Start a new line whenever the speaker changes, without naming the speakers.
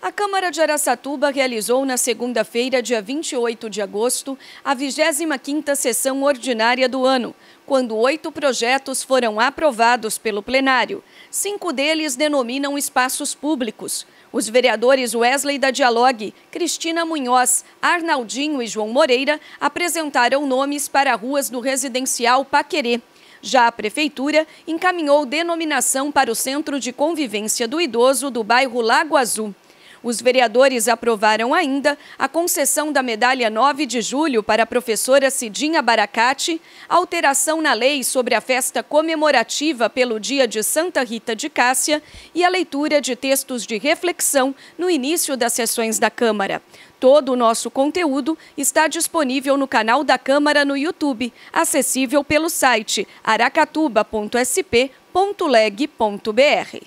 A Câmara de Araçatuba realizou na segunda-feira, dia 28 de agosto, a 25ª sessão ordinária do ano, quando oito projetos foram aprovados pelo plenário. Cinco deles denominam espaços públicos. Os vereadores Wesley da Dialogue, Cristina Munhoz, Arnaldinho e João Moreira apresentaram nomes para ruas do residencial Paquerê. Já a Prefeitura encaminhou denominação para o Centro de Convivência do Idoso do bairro Lago Azul. Os vereadores aprovaram ainda a concessão da medalha 9 de julho para a professora Cidinha Baracate, alteração na lei sobre a festa comemorativa pelo dia de Santa Rita de Cássia e a leitura de textos de reflexão no início das sessões da Câmara. Todo o nosso conteúdo está disponível no canal da Câmara no YouTube, acessível pelo site aracatuba.sp.leg.br.